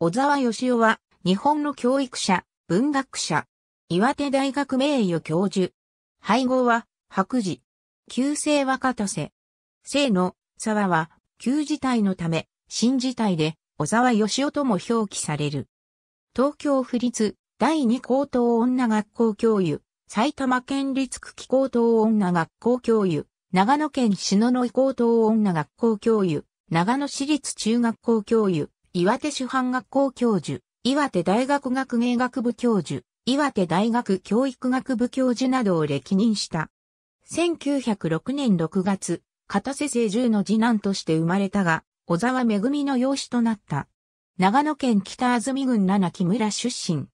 小沢義夫は、日本の教育者、文学者、岩手大学名誉教授。配合は、白児、旧姓は片瀬。姓の沢は、旧字体のため、新字体で、小沢義夫とも表記される。東京府立第二高等女学校教諭、埼玉県立久喜高等女学校教諭、長野県篠野井高等女学校教諭、長野市立中学校教諭、岩手主犯学校教授、岩手大学学芸学部教授、岩手大学教育学部教授などを歴任した。1906年6月、片瀬成十の次男として生まれたが、小沢恵の養子となった。長野県北安住郡七木村出身。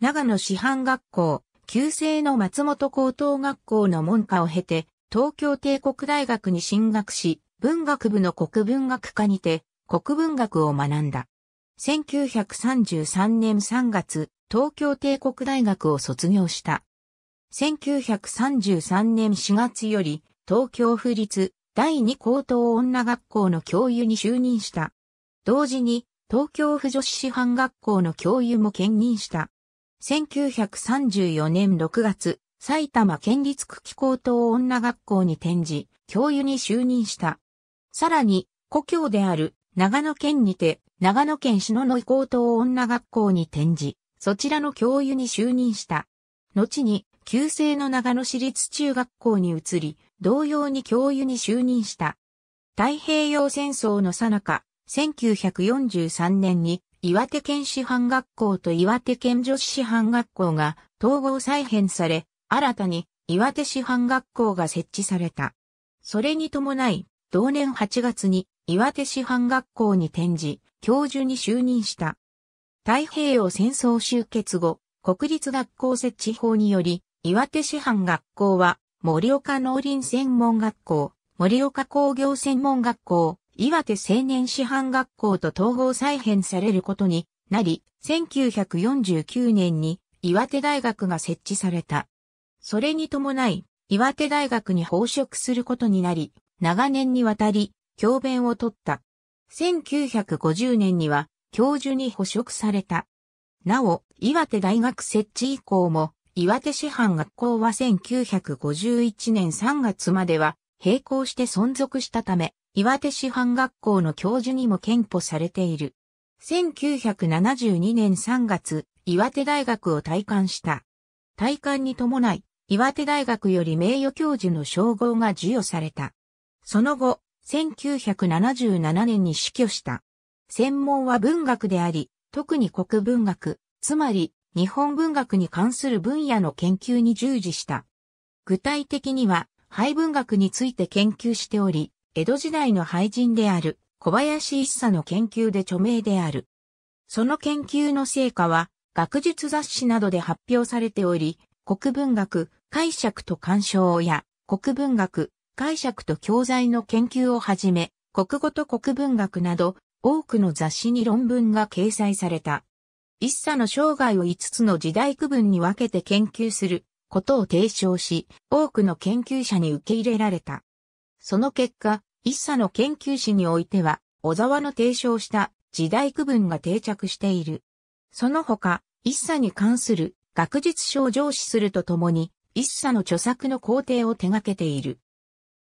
長野師範学校、旧制の松本高等学校の門下を経て、東京帝国大学に進学し、文学部の国文学科にて、国文学を学んだ。1933年3月、東京帝国大学を卒業した。1933年4月より、東京府立第二高等女学校の教諭に就任した。同時に、東京府女子師範学校の教諭も兼任した。1934年6月、埼玉県立久喜高等女学校に転じ、教諭に就任した。さらに、故郷である長野県にて、長野県篠野高等女学校に転じ、そちらの教諭に就任した。後に、旧制の長野市立中学校に移り、同様に教諭に就任した。太平洋戦争の最中、1943年に岩手県師範学校と岩手県女子師範学校が統合再編され、新たに岩手師範学校が設置された。それに伴い、同年8月に岩手師範学校に転じ、教授に就任した。太平洋戦争終結後、国立学校設置法により、岩手師範学校は、森岡農林専門学校、森岡工業専門学校、岩手青年師範学校と統合再編されることになり、1949年に岩手大学が設置された。それに伴い、岩手大学に飽職することになり、長年にわたり、教鞭を取った。1950年には教授に捕食された。なお、岩手大学設置以降も、岩手市販学校は1951年3月までは並行して存続したため、岩手市販学校の教授にも憲法されている。1972年3月、岩手大学を退官した。退官に伴い、岩手大学より名誉教授の称号が授与された。その後、1977年に死去した。専門は文学であり、特に国文学、つまり日本文学に関する分野の研究に従事した。具体的には、廃文学について研究しており、江戸時代の廃人である小林一茶の研究で著名である。その研究の成果は、学術雑誌などで発表されており、国文学、解釈と鑑賞や、国文学、解釈と教材の研究をはじめ、国語と国文学など、多くの雑誌に論文が掲載された。一茶の生涯を5つの時代区分に分けて研究することを提唱し、多くの研究者に受け入れられた。その結果、一茶の研究史においては、小沢の提唱した時代区分が定着している。その他、一茶に関する学術書を上司するとともに、一茶の著作の工程を手掛けている。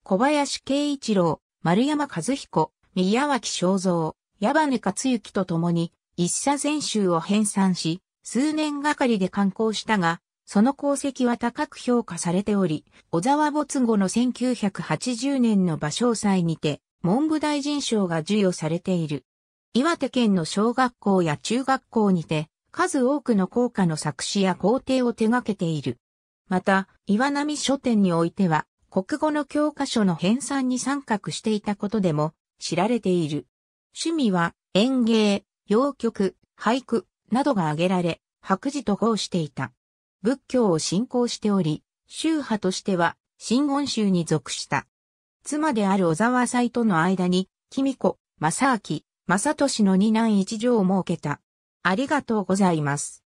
小林慶一郎、丸山和彦、宮脇正三、矢羽克行と共に、一社全集を編纂し、数年がかりで刊行したが、その功績は高く評価されており、小沢没後の1980年の芭蕉祭にて、文部大臣賞が授与されている。岩手県の小学校や中学校にて、数多くの校歌の作詞や校庭を手掛けている。また、岩波書店においては、国語の教科書の編纂に参画していたことでも知られている。趣味は演芸、洋曲、俳句などが挙げられ、白磁と合していた。仏教を信仰しており、宗派としては、真言宗に属した。妻である小沢斎との間に、君子、正明、正俊の二男一女を設けた。ありがとうございます。